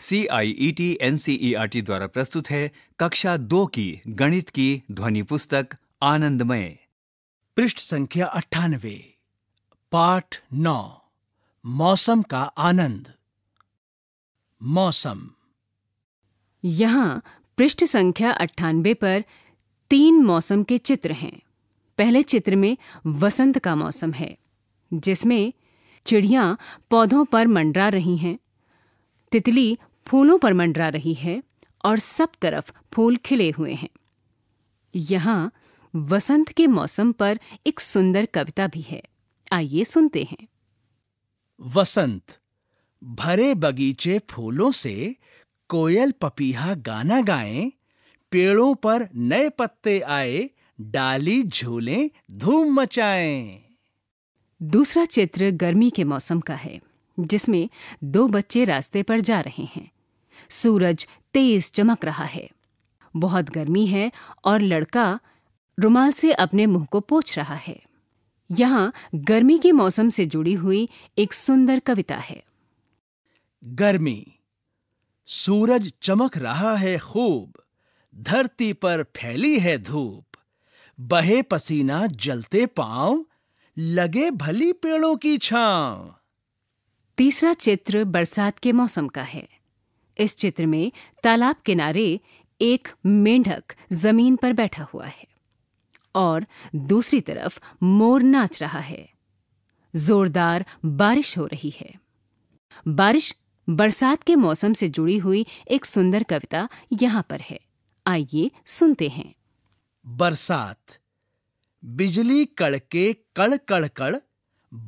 C I E T N C E R T द्वारा प्रस्तुत है कक्षा दो की गणित की ध्वनि पुस्तक आनंदमय पृष्ठ संख्या अट्ठानवे पाठ नौ मौसम का आनंद मौसम यहाँ पृष्ठ संख्या अट्ठानबे पर तीन मौसम के चित्र हैं पहले चित्र में वसंत का मौसम है जिसमें चिड़िया पौधों पर मंडरा रही हैं तितली फूलों पर मंडरा रही है और सब तरफ फूल खिले हुए हैं यहाँ वसंत के मौसम पर एक सुंदर कविता भी है आइए सुनते हैं वसंत भरे बगीचे फूलों से कोयल पपीहा गाना गाएं पेड़ों पर नए पत्ते आए डाली झूले धूम मचाएं दूसरा चित्र गर्मी के मौसम का है जिसमें दो बच्चे रास्ते पर जा रहे हैं सूरज तेज चमक रहा है बहुत गर्मी है और लड़का रुमाल से अपने मुंह को पोछ रहा है यहाँ गर्मी के मौसम से जुड़ी हुई एक सुंदर कविता है गर्मी सूरज चमक रहा है खूब धरती पर फैली है धूप बहे पसीना जलते पांव लगे भली पेड़ों की छांव तीसरा चित्र बरसात के मौसम का है इस चित्र में तालाब किनारे एक मेंढक जमीन पर बैठा हुआ है और दूसरी तरफ मोर नाच रहा है जोरदार बारिश हो रही है बारिश बरसात के मौसम से जुड़ी हुई एक सुंदर कविता यहां पर है आइए सुनते हैं बरसात बिजली कड़के कड़ कड़ कड़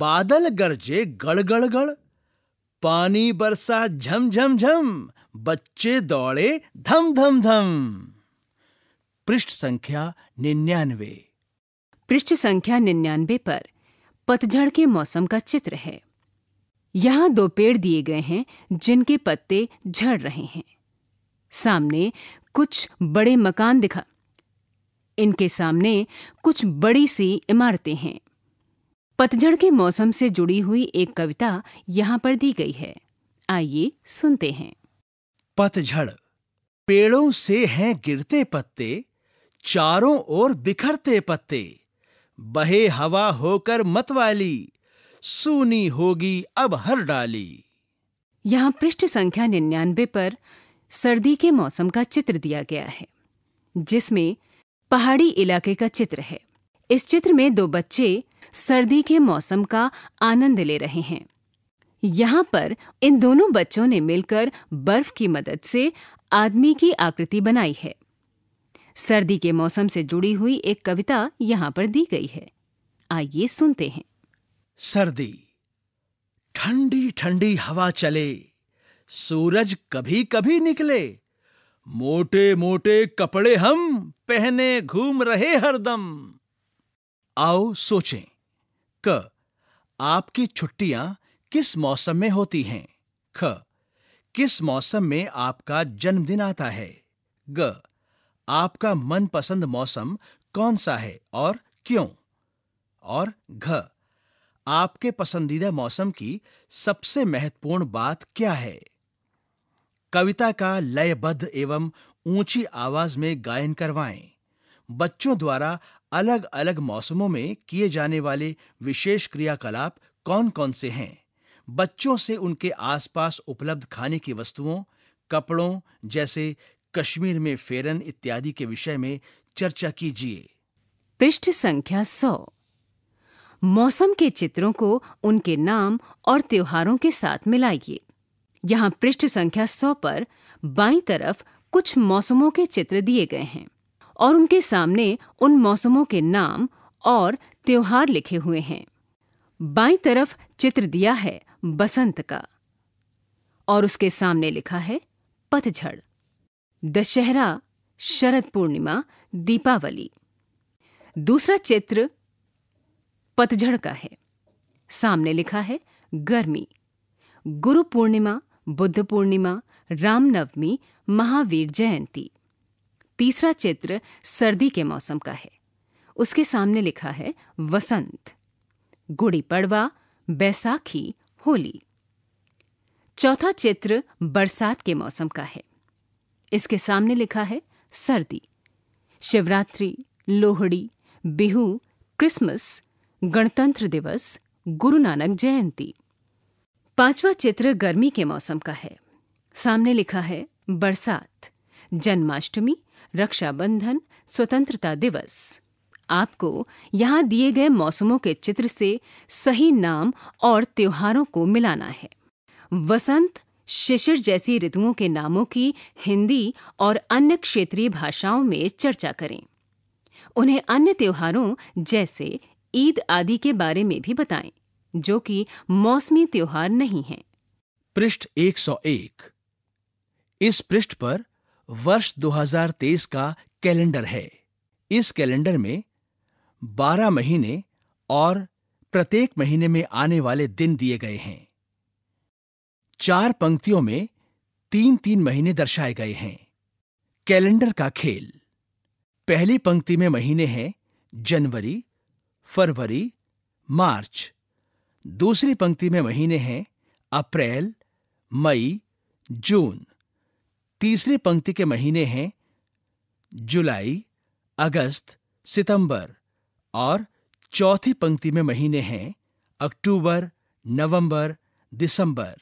बादल गरजे गड़गड़गड़ पानी बरसा झम झम झम बच्चे दौड़े धम धम धम पृष्ठ संख्या निन्यानवे पृष्ठ संख्या निन्यानवे पर पतझड़ के मौसम का चित्र है यहाँ दो पेड़ दिए गए हैं जिनके पत्ते झड़ रहे हैं सामने कुछ बड़े मकान दिखा इनके सामने कुछ बड़ी सी इमारतें हैं पतझड़ के मौसम से जुड़ी हुई एक कविता यहाँ पर दी गई है आइए सुनते हैं पतझड़ पेड़ों से हैं गिरते पत्ते चारों ओर बिखरते पत्ते बहे हवा होकर मतवाली सूनी होगी अब हर डाली यहाँ पृष्ठ संख्या निन्यानबे पर सर्दी के मौसम का चित्र दिया गया है जिसमें पहाड़ी इलाके का चित्र है इस चित्र में दो बच्चे सर्दी के मौसम का आनंद ले रहे हैं यहाँ पर इन दोनों बच्चों ने मिलकर बर्फ की मदद से आदमी की आकृति बनाई है सर्दी के मौसम से जुड़ी हुई एक कविता यहाँ पर दी गई है आइए सुनते हैं सर्दी ठंडी ठंडी हवा चले सूरज कभी कभी निकले मोटे मोटे कपड़े हम पहने घूम रहे हरदम आओ सोचें क आपकी छुट्टियां किस मौसम में होती हैं ख किस मौसम में आपका जन्मदिन आता है ग आपका मनपसंद मौसम कौन सा है और क्यों और घ आपके पसंदीदा मौसम की सबसे महत्वपूर्ण बात क्या है कविता का लयबद्ध एवं ऊंची आवाज में गायन करवाएं बच्चों द्वारा अलग अलग मौसमों में किए जाने वाले विशेष क्रियाकलाप कौन कौन से हैं बच्चों से उनके आसपास उपलब्ध खाने की वस्तुओं कपड़ों जैसे कश्मीर में फेरन इत्यादि के विषय में चर्चा कीजिए पृष्ठ संख्या सौ मौसम के चित्रों को उनके नाम और त्योहारों के साथ मिलाइए यहाँ पृष्ठ संख्या सौ पर बाई तरफ कुछ मौसमों के चित्र दिए गए हैं और उनके सामने उन मौसमों के नाम और त्योहार लिखे हुए हैं बाई तरफ चित्र दिया है बसंत का और उसके सामने लिखा है पतझड़ दशहरा शरद पूर्णिमा दीपावली दूसरा चित्र पतझड़ का है सामने लिखा है गर्मी गुरु पूर्णिमा बुद्ध पूर्णिमा रामनवमी महावीर जयंती तीसरा चित्र सर्दी के मौसम का है उसके सामने लिखा है वसंत गुड़ी पड़वा बैसाखी होली चौथा चित्र बरसात के मौसम का है इसके सामने लिखा है सर्दी शिवरात्रि लोहड़ी बिहू क्रिसमस गणतंत्र दिवस गुरु नानक जयंती पांचवा चित्र गर्मी के मौसम का है सामने लिखा है बरसात जन्माष्टमी रक्षाबंधन स्वतंत्रता दिवस आपको यहाँ दिए गए मौसमों के चित्र से सही नाम और त्योहारों को मिलाना है वसंत शिशिर जैसी ऋतुओं के नामों की हिंदी और अन्य क्षेत्रीय भाषाओं में चर्चा करें उन्हें अन्य त्योहारों जैसे ईद आदि के बारे में भी बताएं जो कि मौसमी त्योहार नहीं है पृष्ठ 101 इस पृष्ठ पर वर्ष 2023 का कैलेंडर है इस कैलेंडर में 12 महीने और प्रत्येक महीने में आने वाले दिन दिए गए हैं चार पंक्तियों में तीन तीन महीने दर्शाए गए हैं कैलेंडर का खेल पहली पंक्ति में महीने हैं जनवरी फरवरी मार्च दूसरी पंक्ति में महीने हैं अप्रैल मई जून तीसरी पंक्ति के महीने हैं जुलाई अगस्त सितंबर और चौथी पंक्ति में महीने हैं अक्टूबर नवंबर दिसंबर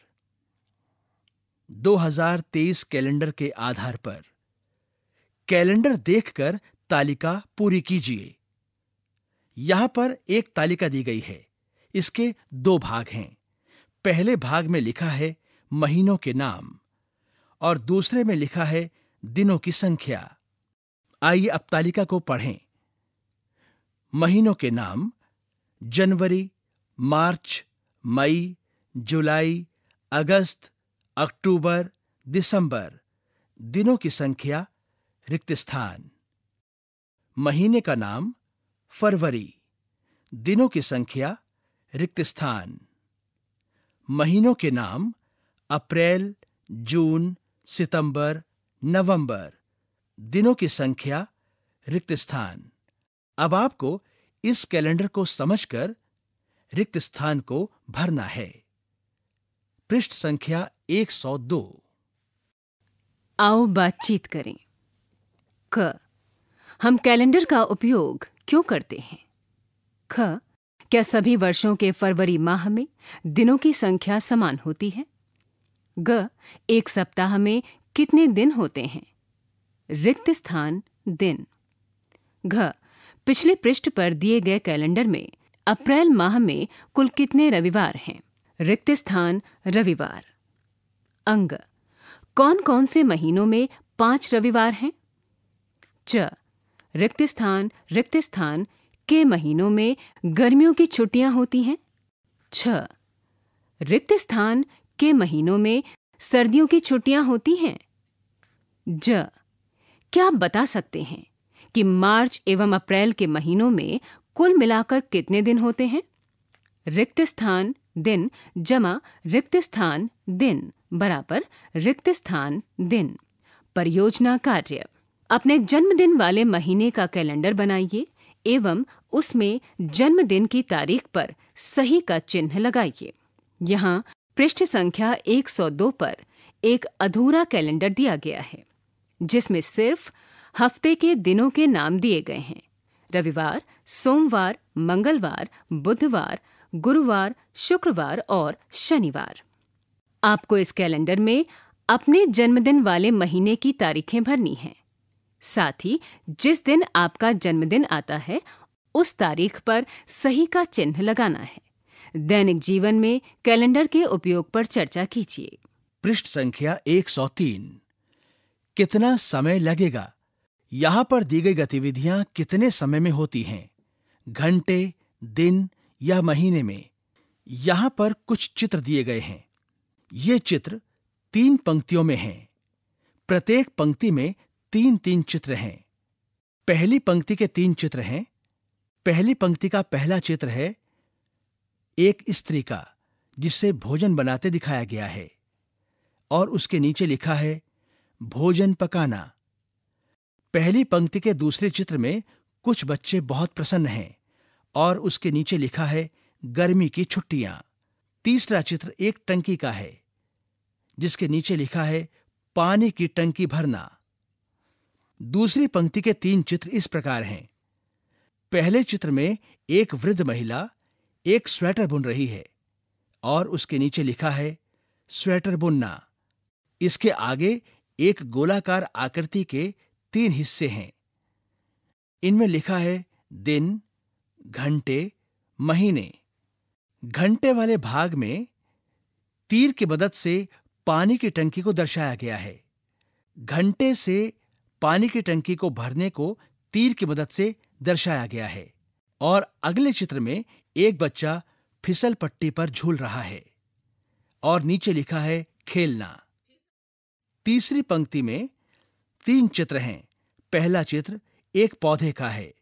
2023 कैलेंडर के आधार पर कैलेंडर देखकर तालिका पूरी कीजिए यहां पर एक तालिका दी गई है इसके दो भाग हैं पहले भाग में लिखा है महीनों के नाम और दूसरे में लिखा है दिनों की संख्या आइए अब तालिका को पढ़ें महीनों के नाम जनवरी मार्च मई जुलाई अगस्त अक्टूबर दिसंबर दिनों की संख्या रिक्त स्थान महीने का नाम फरवरी दिनों की संख्या रिक्त स्थान महीनों के नाम अप्रैल जून सितंबर नवंबर दिनों की संख्या रिक्त स्थान अब आपको इस कैलेंडर को समझकर रिक्त स्थान को भरना है पृष्ठ संख्या 102 आओ बातचीत करें क हम कैलेंडर का उपयोग क्यों करते हैं ख क्या सभी वर्षों के फरवरी माह में दिनों की संख्या समान होती है ग एक सप्ताह में कितने दिन होते हैं रिक्त स्थान दिन घ पिछले पृष्ठ पर दिए गए कैलेंडर में अप्रैल माह में कुल कितने रविवार हैं रिक्त स्थान रविवार अंग कौन कौन से महीनों में पांच रविवार हैं च रिक्त स्थान रिक्त स्थान के महीनों में गर्मियों की छुट्टियां होती हैं छ रिक्त स्थान के महीनों में सर्दियों की छुट्टियां होती हैं ज क्या आप बता सकते हैं कि मार्च एवं अप्रैल के महीनों में कुल मिलाकर कितने दिन होते हैं रिक्त स्थान दिन जमा रिक्त स्थान दिन बराबर रिक्त स्थान दिन परियोजना कार्य अपने जन्मदिन वाले महीने का कैलेंडर बनाइए एवं उसमें जन्मदिन की तारीख पर सही का चिन्ह लगाइए यहाँ पृष्ठ संख्या 102 पर एक अधूरा कैलेंडर दिया गया है जिसमें सिर्फ हफ्ते के दिनों के नाम दिए गए हैं रविवार सोमवार मंगलवार बुधवार गुरुवार शुक्रवार और शनिवार आपको इस कैलेंडर में अपने जन्मदिन वाले महीने की तारीखें भरनी हैं साथ ही जिस दिन आपका जन्मदिन आता है उस तारीख पर सही का चिन्ह लगाना है दैनिक जीवन में कैलेंडर के उपयोग पर चर्चा कीजिए पृष्ठ संख्या 103 कितना समय लगेगा यहाँ पर दी गई गतिविधियां कितने समय में होती हैं घंटे दिन या महीने में यहाँ पर कुछ चित्र दिए गए हैं ये चित्र तीन पंक्तियों में हैं प्रत्येक पंक्ति में तीन तीन चित्र हैं पहली पंक्ति के तीन चित्र हैं पहली पंक्ति का पहला चित्र है एक स्त्री का जिससे भोजन बनाते दिखाया गया है और उसके नीचे लिखा है भोजन पकाना पहली पंक्ति के दूसरे चित्र में कुछ बच्चे बहुत प्रसन्न हैं और उसके नीचे लिखा है गर्मी की छुट्टियां तीसरा चित्र एक टंकी का है जिसके नीचे लिखा है पानी की टंकी भरना दूसरी पंक्ति के तीन चित्र इस प्रकार हैं पहले चित्र में एक वृद्ध महिला एक स्वेटर बुन रही है और उसके नीचे लिखा है स्वेटर बुनना इसके आगे एक गोलाकार आकृति के तीन हिस्से हैं इनमें लिखा है दिन घंटे महीने घंटे वाले भाग में तीर की मदद से पानी की टंकी को दर्शाया गया है घंटे से पानी की टंकी को भरने को तीर की मदद से दर्शाया गया है और अगले चित्र में एक बच्चा फिसल पट्टी पर झूल रहा है और नीचे लिखा है खेलना तीसरी पंक्ति में तीन चित्र हैं पहला चित्र एक पौधे का है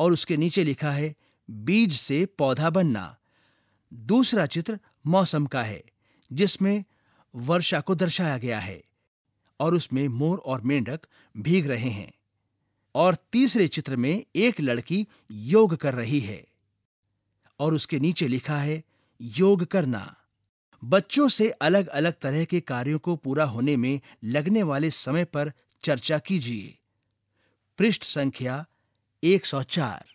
और उसके नीचे लिखा है बीज से पौधा बनना दूसरा चित्र मौसम का है जिसमें वर्षा को दर्शाया गया है और उसमें मोर और मेंढक भीग रहे हैं और तीसरे चित्र में एक लड़की योग कर रही है और उसके नीचे लिखा है योग करना बच्चों से अलग अलग तरह के कार्यों को पूरा होने में लगने वाले समय पर चर्चा कीजिए पृष्ठ संख्या 104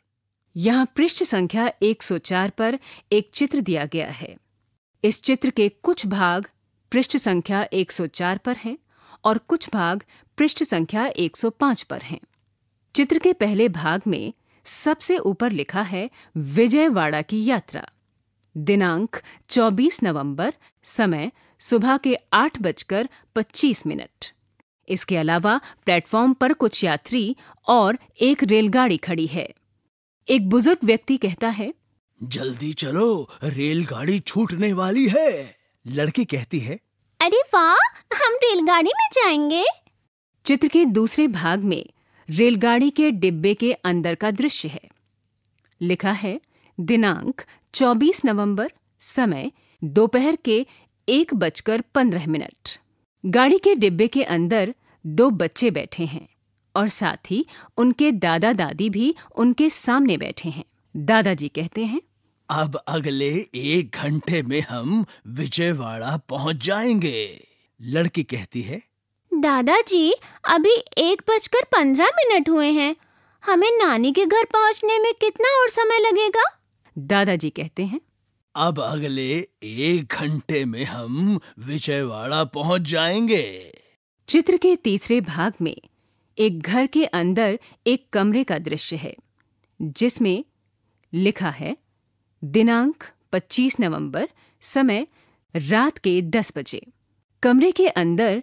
यहाँ पृष्ठ संख्या 104 पर एक चित्र दिया गया है इस चित्र के कुछ भाग पृष्ठ संख्या 104 पर हैं और कुछ भाग पृष्ठ संख्या 105 पर हैं चित्र के पहले भाग में सबसे ऊपर लिखा है विजयवाड़ा की यात्रा दिनांक 24 नवंबर समय सुबह के आठ बजकर पच्चीस मिनट इसके अलावा प्लेटफॉर्म पर कुछ यात्री और एक रेलगाड़ी खड़ी है एक बुजुर्ग व्यक्ति कहता है जल्दी चलो रेलगाड़ी छूटने वाली है लड़की कहती है अरे वाह हम रेलगाड़ी में जाएंगे चित्र के दूसरे भाग में रेलगाड़ी के डिब्बे के अंदर का दृश्य है लिखा है दिनांक 24 नवंबर समय दोपहर के एक बजकर पंद्रह मिनट गाड़ी के डिब्बे के अंदर दो बच्चे बैठे हैं और साथ ही उनके दादा दादी भी उनके सामने बैठे हैं दादाजी कहते हैं अब अगले एक घंटे में हम विजयवाड़ा पहुंच जाएंगे लड़की कहती है दादाजी अभी एक बजकर पंद्रह मिनट हुए हैं हमें नानी के घर पहुंचने में कितना और समय लगेगा दादाजी कहते हैं अब अगले एक घंटे में हम विजयवाड़ा पहुंच जाएंगे चित्र के तीसरे भाग में एक घर के अंदर एक कमरे का दृश्य है जिसमें लिखा है दिनांक 25 नवंबर समय रात के 10 बजे कमरे के अंदर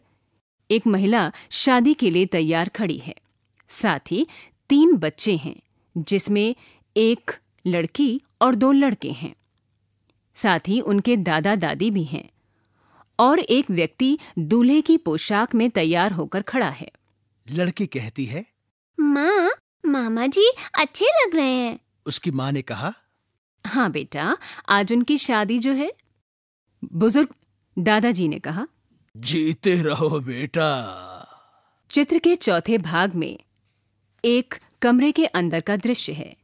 एक महिला शादी के लिए तैयार खड़ी है साथ ही तीन बच्चे हैं जिसमें एक लड़की और दो लड़के हैं साथ ही उनके दादा दादी भी हैं और एक व्यक्ति दूल्हे की पोशाक में तैयार होकर खड़ा है लड़की कहती है माँ मामा जी अच्छे लग रहे हैं उसकी माँ ने कहा हाँ बेटा आज उनकी शादी जो है बुजुर्ग दादाजी ने कहा जीते रहो बेटा चित्र के चौथे भाग में एक कमरे के अंदर का दृश्य है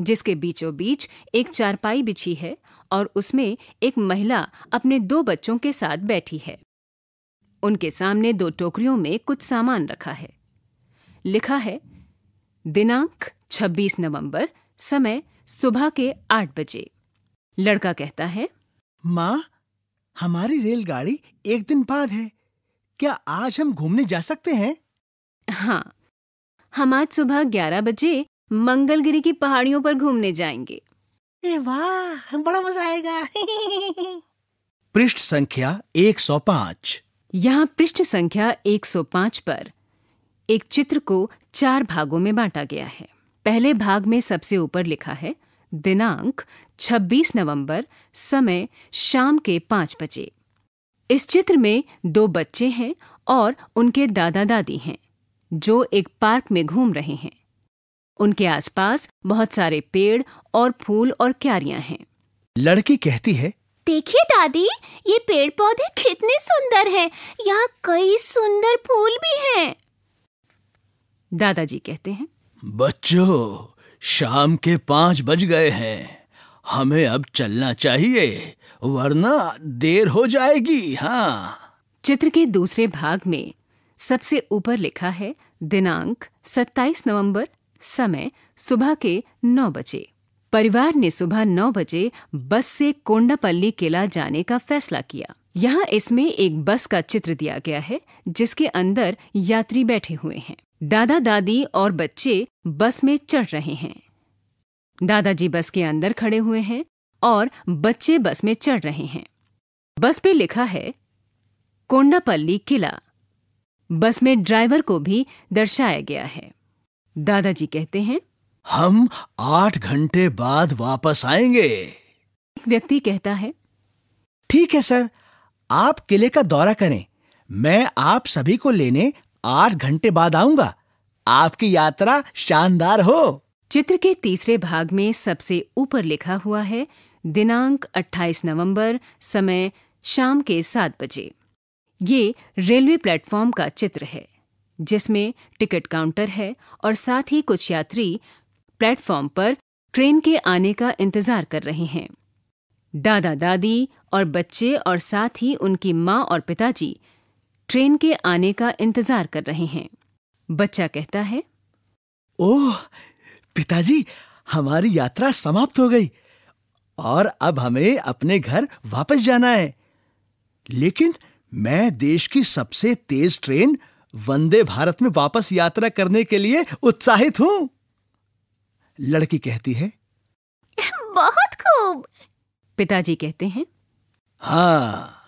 जिसके बीचों बीच एक चारपाई बिछी है और उसमें एक महिला अपने दो बच्चों के साथ बैठी है उनके सामने दो टोकरियों में कुछ सामान रखा है लिखा है दिनांक 26 नवंबर समय सुबह के आठ बजे लड़का कहता है माँ हमारी रेलगाड़ी एक दिन बाद है क्या आज हम घूमने जा सकते हैं हाँ हम आज सुबह ग्यारह बजे मंगलगिरी की पहाड़ियों पर घूमने जाएंगे वाह बड़ा मजा आएगा पृष्ठ संख्या 105 यहाँ पृष्ठ संख्या 105 पर एक चित्र को चार भागों में बांटा गया है पहले भाग में सबसे ऊपर लिखा है दिनांक 26 नवंबर समय शाम के पाँच बजे इस चित्र में दो बच्चे हैं और उनके दादा दादी हैं जो एक पार्क में घूम रहे हैं उनके आसपास बहुत सारे पेड़ और फूल और क्यारियां हैं लड़की कहती है देखिए दादी ये पेड़ पौधे कितने सुंदर हैं यहाँ कई सुंदर फूल भी हैं दादाजी कहते हैं बच्चों शाम के पांच बज गए हैं हमें अब चलना चाहिए वरना देर हो जाएगी हाँ चित्र के दूसरे भाग में सबसे ऊपर लिखा है दिनांक 27 नवंबर समय सुबह के 9 बजे परिवार ने सुबह 9 बजे बस से कोंडापल्ली किला जाने का फैसला किया यहाँ इसमें एक बस का चित्र दिया गया है जिसके अंदर यात्री बैठे हुए हैं दादा दादी और बच्चे बस में चढ़ रहे हैं दादाजी बस के अंदर खड़े हुए हैं और बच्चे बस में चढ़ रहे हैं बस पे लिखा है कोंडापल्ली किला बस में ड्राइवर को भी दर्शाया गया है दादाजी कहते हैं हम आठ घंटे बाद वापस आएंगे एक व्यक्ति कहता है ठीक है सर आप किले का दौरा करें मैं आप सभी को लेने आठ घंटे बाद आऊंगा आपकी यात्रा शानदार हो चित्र के तीसरे भाग में सबसे ऊपर लिखा हुआ है दिनांक 28 नवंबर समय शाम के सात बजे ये रेलवे प्लेटफॉर्म का चित्र है जिसमें टिकट काउंटर है और साथ ही कुछ यात्री प्लेटफॉर्म पर ट्रेन के आने का इंतजार कर रहे हैं दादा दादी और बच्चे और साथ ही उनकी माँ और पिताजी ट्रेन के आने का इंतजार कर रहे हैं बच्चा कहता है ओह पिताजी हमारी यात्रा समाप्त हो गई और अब हमें अपने घर वापस जाना है लेकिन मैं देश की सबसे तेज ट्रेन वंदे भारत में वापस यात्रा करने के लिए उत्साहित हूं लड़की कहती है बहुत खूब पिताजी कहते हैं हाँ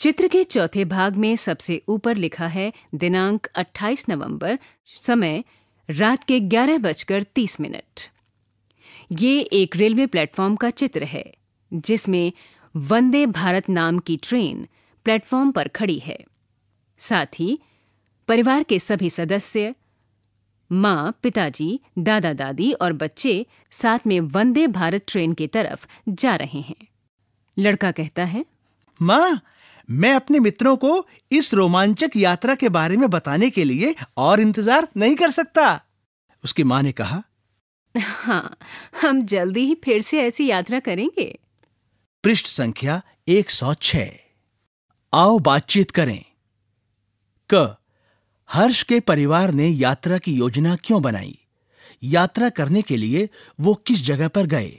चित्र के चौथे भाग में सबसे ऊपर लिखा है दिनांक 28 नवंबर समय रात के ग्यारह बजकर तीस मिनट ये एक रेलवे प्लेटफॉर्म का चित्र है जिसमें वंदे भारत नाम की ट्रेन प्लेटफॉर्म पर खड़ी है साथ ही परिवार के सभी सदस्य माँ पिताजी दादा दादी और बच्चे साथ में वंदे भारत ट्रेन की तरफ जा रहे हैं लड़का कहता है माँ मैं अपने मित्रों को इस रोमांचक यात्रा के बारे में बताने के लिए और इंतजार नहीं कर सकता उसकी माँ ने कहा हाँ हम जल्दी ही फिर से ऐसी यात्रा करेंगे पृष्ठ संख्या 106 आओ बातचीत करें क हर्ष के परिवार ने यात्रा की योजना क्यों बनाई यात्रा करने के लिए वो किस जगह पर गए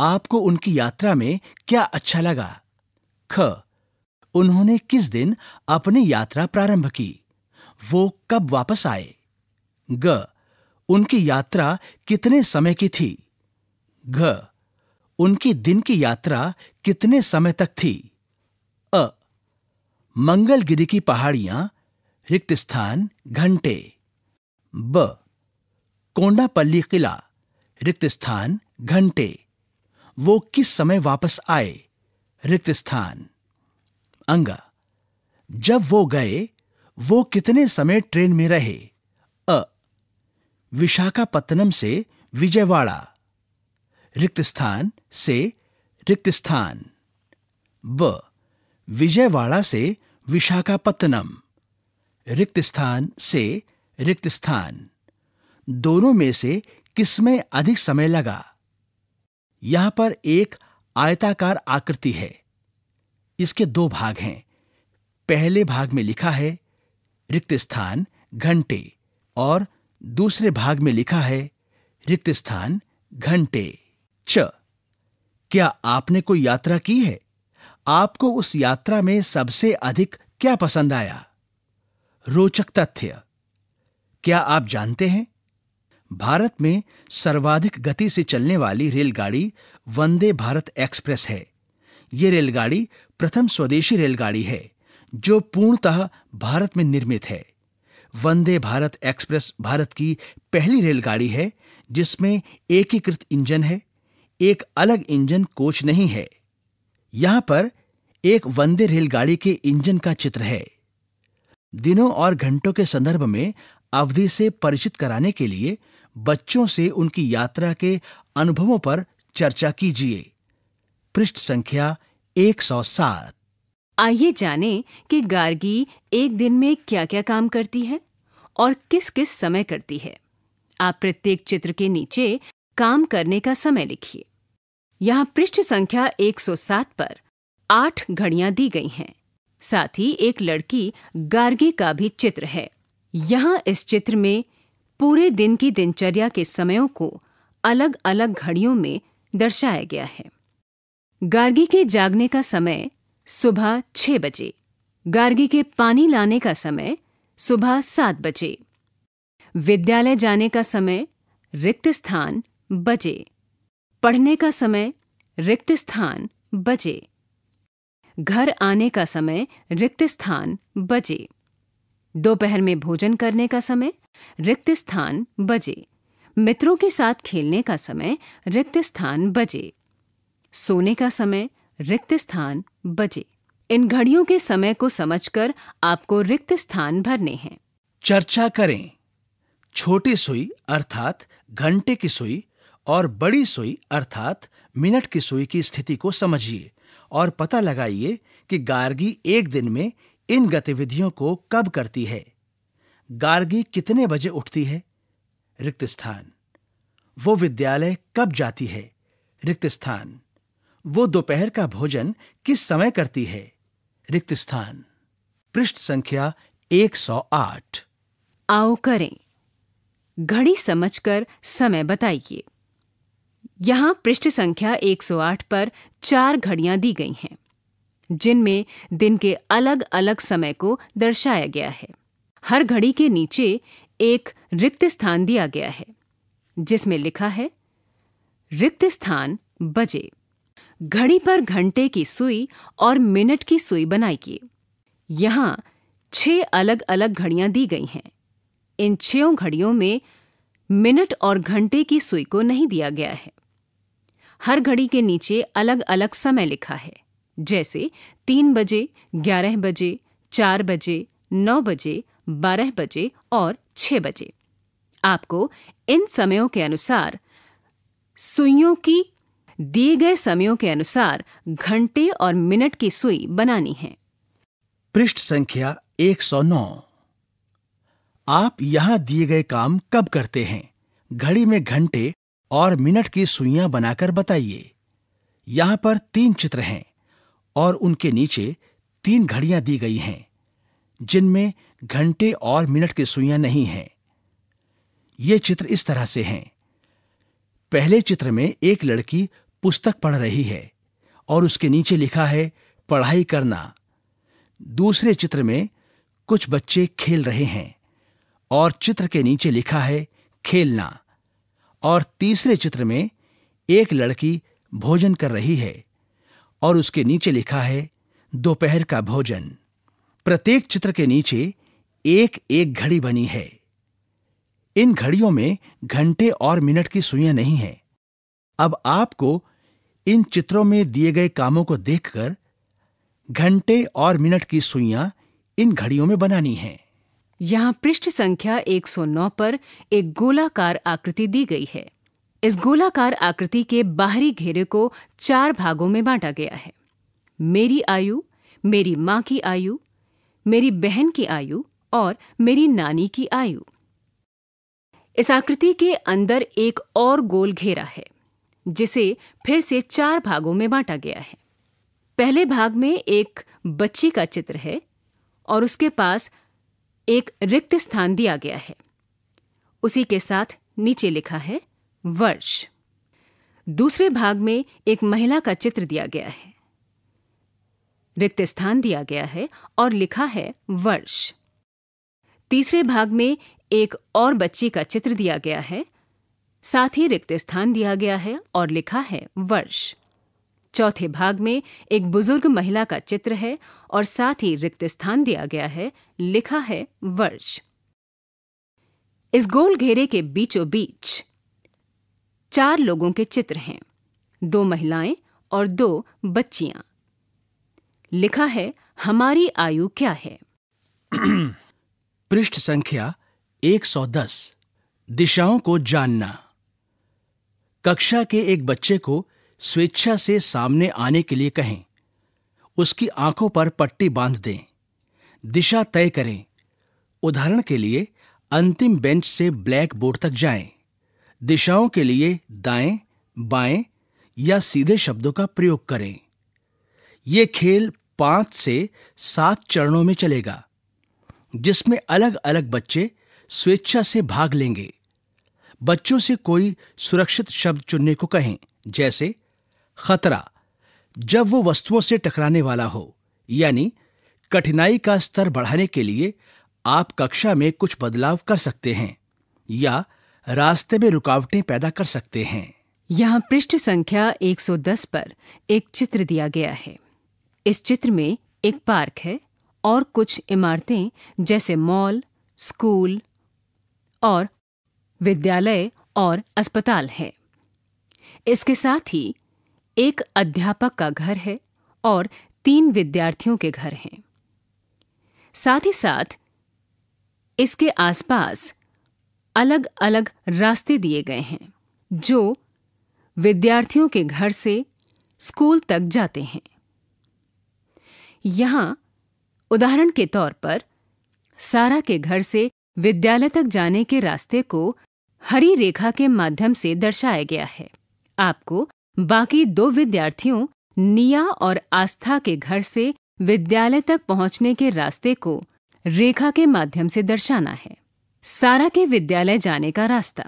आपको उनकी यात्रा में क्या अच्छा लगा ख उन्होंने किस दिन अपनी यात्रा प्रारंभ की वो कब वापस आए ग उनकी यात्रा कितने समय की थी घ उनकी दिन की यात्रा कितने समय तक थी अ मंगलगिरी की पहाड़ियां रिक्त स्थान घंटे ब कोंडापल्ली किला रिक्त स्थान घंटे वो किस समय वापस आए रिक्त स्थान अंगा जब वो गए वो कितने समय ट्रेन में रहे अ विशाखापत्तनम से विजयवाड़ा रिक्त स्थान से रिक्त स्थान ब विजयवाड़ा से विशाखापत्तनम रिक्त स्थान से रिक्त स्थान दोनों में से किसमें अधिक समय लगा यहां पर एक आयताकार आकृति है इसके दो भाग हैं पहले भाग में लिखा है रिक्त स्थान घंटे और दूसरे भाग में लिखा है रिक्त स्थान घंटे च क्या आपने कोई यात्रा की है आपको उस यात्रा में सबसे अधिक क्या पसंद आया रोचक तथ्य क्या आप जानते हैं भारत में सर्वाधिक गति से चलने वाली रेलगाड़ी वंदे भारत एक्सप्रेस है यह रेलगाड़ी प्रथम स्वदेशी रेलगाड़ी है जो पूर्णतः भारत में निर्मित है वंदे भारत एक्सप्रेस भारत की पहली रेलगाड़ी है जिसमें एकीकृत इंजन है एक अलग इंजन कोच नहीं है यहां पर एक वंदे रेलगाड़ी के इंजन का चित्र है दिनों और घंटों के संदर्भ में अवधि से परिचित कराने के लिए बच्चों से उनकी यात्रा के अनुभवों पर चर्चा कीजिए पृष्ठ संख्या 107 आइए जाने कि गार्गी एक दिन में क्या क्या काम करती है और किस किस समय करती है आप प्रत्येक चित्र के नीचे काम करने का समय लिखिए यहाँ पृष्ठ संख्या 107 पर आठ घड़ियां दी गई हैं साथ ही एक लड़की गार्गी का भी चित्र है यहाँ इस चित्र में पूरे दिन की दिनचर्या के समयों को अलग अलग घड़ियों में दर्शाया गया है गार्गी के जागने का समय सुबह छह बजे गार्गी के पानी लाने का समय सुबह सात बजे विद्यालय जाने का समय रिक्त स्थान बजे पढ़ने का समय रिक्त स्थान बजे घर आने का समय रिक्त स्थान बजे दोपहर में भोजन करने का समय रिक्त स्थान बजे मित्रों के साथ खेलने का समय रिक्त स्थान बजे सोने का समय रिक्त स्थान बजे इन घड़ियों के समय को समझकर आपको रिक्त स्थान भरने हैं चर्चा करें छोटी सुई अर्थात घंटे की सुई और बड़ी सुई अर्थात मिनट की सुई की स्थिति को समझिए और पता लगाइए कि गार्गी एक दिन में इन गतिविधियों को कब करती है गार्गी कितने बजे उठती है रिक्त स्थान वो विद्यालय कब जाती है रिक्त स्थान वो दोपहर का भोजन किस समय करती है रिक्त स्थान पृष्ठ संख्या 108 आओ करें घड़ी समझकर समय बताइए यहां पृष्ठ संख्या 108 पर चार घड़ियां दी गई हैं जिनमें दिन के अलग-अलग समय को दर्शाया गया है हर घड़ी के नीचे एक रिक्त स्थान दिया गया है जिसमें लिखा है रिक्त स्थान बजे घड़ी पर घंटे की सुई और मिनट की सुई बनाई की यहां छह अलग अलग घड़ियां दी गई हैं इन छो घड़ियों में मिनट और घंटे की सुई को नहीं दिया गया है हर घड़ी के नीचे अलग अलग समय लिखा है जैसे तीन बजे ग्यारह बजे चार बजे नौ बजे बारह बजे और छह बजे आपको इन समयों के अनुसार सुइयों की दिए गए समयों के अनुसार घंटे और मिनट की सुई बनानी है पृष्ठ संख्या 109 आप यहां दिए गए काम कब करते हैं घड़ी में घंटे और मिनट की सुइयां बनाकर बताइए यहां पर तीन चित्र हैं और उनके नीचे तीन घड़ियां दी गई हैं जिनमें घंटे और मिनट की सुइयां नहीं हैं ये चित्र इस तरह से हैं पहले चित्र में एक लड़की पुस्तक पढ़ रही है और उसके नीचे लिखा है पढ़ाई करना दूसरे चित्र में कुछ बच्चे खेल रहे हैं और चित्र के नीचे लिखा है खेलना और तीसरे चित्र में एक लड़की भोजन कर रही है और उसके नीचे लिखा है दोपहर का भोजन प्रत्येक चित्र के नीचे एक एक घड़ी बनी है इन घड़ियों में घंटे और मिनट की सुइयां नहीं हैं अब आपको इन चित्रों में दिए गए कामों को देखकर घंटे और मिनट की सुइयां इन घड़ियों में बनानी हैं। यहाँ पृष्ठ संख्या 109 पर एक गोलाकार आकृति दी गई है इस गोलाकार आकृति के बाहरी घेरे को चार भागों में बांटा गया है मेरी आयु मेरी माँ की आयु मेरी बहन की आयु और मेरी नानी की आयु इस आकृति के अंदर एक और गोल घेरा है जिसे फिर से चार भागों में बांटा गया है पहले भाग में एक बच्ची का चित्र है और उसके पास एक रिक्त स्थान दिया गया है उसी के साथ नीचे लिखा है वर्ष दूसरे भाग में एक महिला का चित्र दिया गया है रिक्त स्थान दिया गया है और लिखा है वर्ष तीसरे भाग में एक और बच्ची का चित्र दिया गया है साथ ही रिक्त स्थान दिया गया है और लिखा है वर्ष चौथे भाग में एक बुजुर्ग महिला का चित्र है और साथ ही रिक्त स्थान दिया गया है लिखा है वर्ष इस गोल घेरे के बीचों बीच चार लोगों के चित्र हैं दो महिलाएं और दो बच्चियां लिखा है हमारी आयु क्या है पृष्ठ संख्या 110 दिशाओं को जानना कक्षा के एक बच्चे को स्वेच्छा से सामने आने के लिए कहें उसकी आंखों पर पट्टी बांध दें दिशा तय करें उदाहरण के लिए अंतिम बेंच से ब्लैक बोर्ड तक जाएं। दिशाओं के लिए दाएं, बाएं या सीधे शब्दों का प्रयोग करें ये खेल पांच से सात चरणों में चलेगा जिसमें अलग अलग बच्चे स्वेच्छा से भाग लेंगे बच्चों से कोई सुरक्षित शब्द चुनने को कहें जैसे खतरा जब वो वस्तुओं से टकराने वाला हो यानी कठिनाई का स्तर बढ़ाने के लिए आप कक्षा में कुछ बदलाव कर सकते हैं या रास्ते में रुकावटें पैदा कर सकते हैं यहाँ पृष्ठ संख्या 110 पर एक चित्र दिया गया है इस चित्र में एक पार्क है और कुछ इमारतें जैसे मॉल स्कूल और विद्यालय और अस्पताल है इसके साथ ही एक अध्यापक का घर है और तीन विद्यार्थियों के घर हैं साथ ही साथ इसके आसपास अलग अलग रास्ते दिए गए हैं जो विद्यार्थियों के घर से स्कूल तक जाते हैं यहां उदाहरण के तौर पर सारा के घर से विद्यालय तक जाने के रास्ते को हरी रेखा के माध्यम से दर्शाया गया है आपको बाकी दो विद्यार्थियों निया और आस्था के घर से विद्यालय तक पहुंचने के रास्ते को रेखा के माध्यम से दर्शाना है सारा के विद्यालय जाने का रास्ता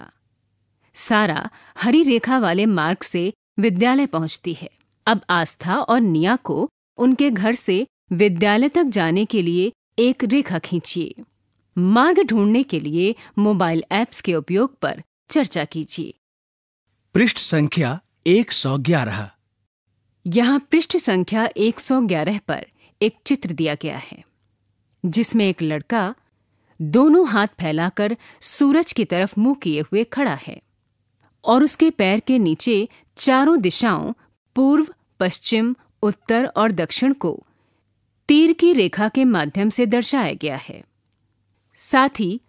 सारा हरी रेखा वाले मार्ग से विद्यालय पहुंचती है अब आस्था और निया को उनके घर से विद्यालय तक जाने के लिए एक रेखा खींचिए मार्ग ढूंढने के लिए मोबाइल ऐप्स के उपयोग पर चर्चा कीजिए पृष्ठ संख्या 111 यहाँ पृष्ठ संख्या 111 पर एक चित्र दिया गया है जिसमें एक लड़का दोनों हाथ फैलाकर सूरज की तरफ मुंह किए हुए खड़ा है और उसके पैर के नीचे चारों दिशाओं पूर्व पश्चिम उत्तर और दक्षिण को तीर की रेखा के माध्यम से दर्शाया गया है साथ ही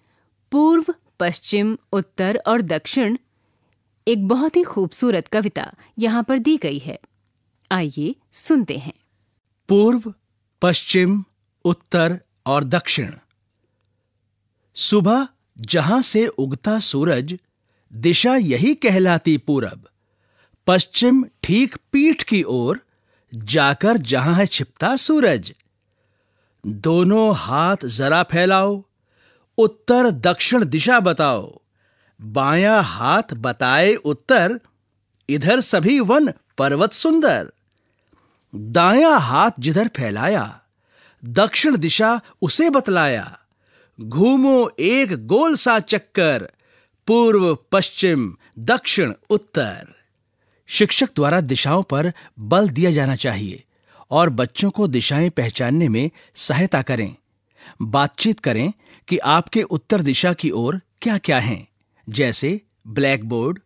पूर्व पश्चिम उत्तर और दक्षिण एक बहुत ही खूबसूरत कविता यहाँ पर दी गई है आइए सुनते हैं पूर्व पश्चिम उत्तर और दक्षिण सुबह जहां से उगता सूरज दिशा यही कहलाती पूरब पश्चिम ठीक पीठ की ओर जाकर जहां है छिपता सूरज दोनों हाथ जरा फैलाओ उत्तर दक्षिण दिशा बताओ बाया हाथ बताए उत्तर इधर सभी वन पर्वत सुंदर दाया हाथ जिधर फैलाया दक्षिण दिशा उसे बतलाया घूमो एक गोल सा चक्कर पूर्व पश्चिम दक्षिण उत्तर शिक्षक द्वारा दिशाओं पर बल दिया जाना चाहिए और बच्चों को दिशाएं पहचानने में सहायता करें बातचीत करें कि आपके उत्तर दिशा की ओर क्या क्या हैं जैसे ब्लैक बोर्ड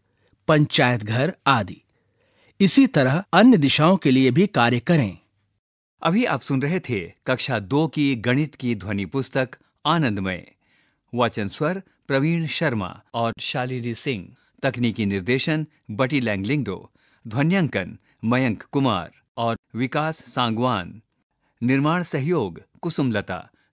पंचायत घर आदि इसी तरह अन्य दिशाओं के लिए भी कार्य करें अभी आप सुन रहे थे कक्षा दो की गणित की ध्वनि पुस्तक आनंदमय वाचन स्वर प्रवीण शर्मा और शालिनी सिंह तकनीकी निर्देशन बटी लैंगलिंगडो ध्वनियांकन मयंक कुमार और विकास सांगवान निर्माण सहयोग कुसुमलता